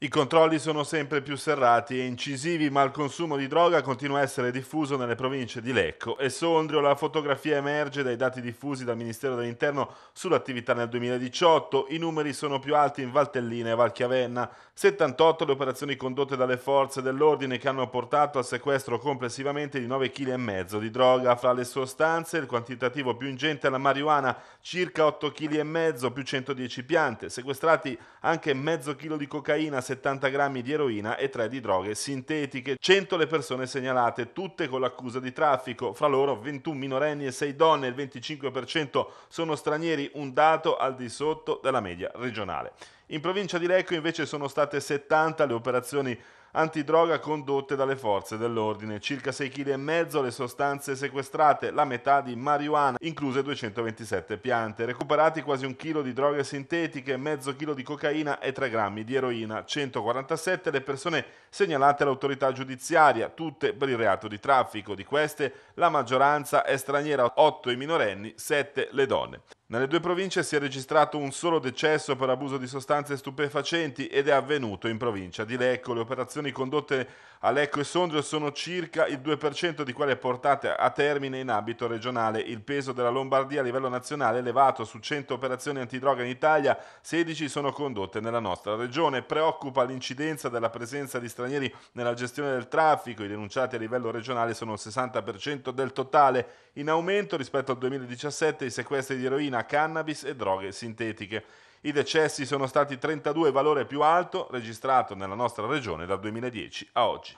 I controlli sono sempre più serrati e incisivi, ma il consumo di droga continua a essere diffuso nelle province di Lecco e Sondrio. La fotografia emerge dai dati diffusi dal Ministero dell'Interno sull'attività nel 2018. I numeri sono più alti in Valtellina e Valchiavenna. 78 le operazioni condotte dalle forze dell'ordine che hanno portato al sequestro complessivamente di 9,5 kg di droga. Fra le sostanze, il quantitativo più ingente è la marijuana, circa 8,5 kg più 110 piante. Sequestrati anche mezzo chilo di cocaina 70 grammi di eroina e 3 di droghe sintetiche. 100 le persone segnalate, tutte con l'accusa di traffico, fra loro 21 minorenni e 6 donne, il 25% sono stranieri, un dato al di sotto della media regionale. In provincia di Lecco invece sono state 70 le operazioni antidroga condotte dalle forze dell'ordine, circa 6,5 kg le sostanze sequestrate, la metà di marijuana, incluse 227 piante, recuperati quasi un chilo di droghe sintetiche, mezzo chilo di cocaina e 3 grammi di eroina, 147 le persone segnalate all'autorità giudiziaria, tutte per il reato di traffico, di queste la maggioranza è straniera, 8 i minorenni, 7 le donne. Nelle due province si è registrato un solo decesso per abuso di sostanze stupefacenti ed è avvenuto in provincia di Lecco. Le operazioni condotte a Lecco e Sondrio sono circa il 2% di quelle portate a termine in ambito regionale. Il peso della Lombardia a livello nazionale è elevato su 100 operazioni antidroga in Italia, 16 sono condotte nella nostra regione. Preoccupa l'incidenza della presenza di stranieri nella gestione del traffico. I denunciati a livello regionale sono il 60% del totale. In aumento rispetto al 2017 i sequestri di eroina cocaina, cannabis e droghe sintetiche. I decessi sono stati 32, valore più alto registrato nella nostra regione dal 2010 a oggi.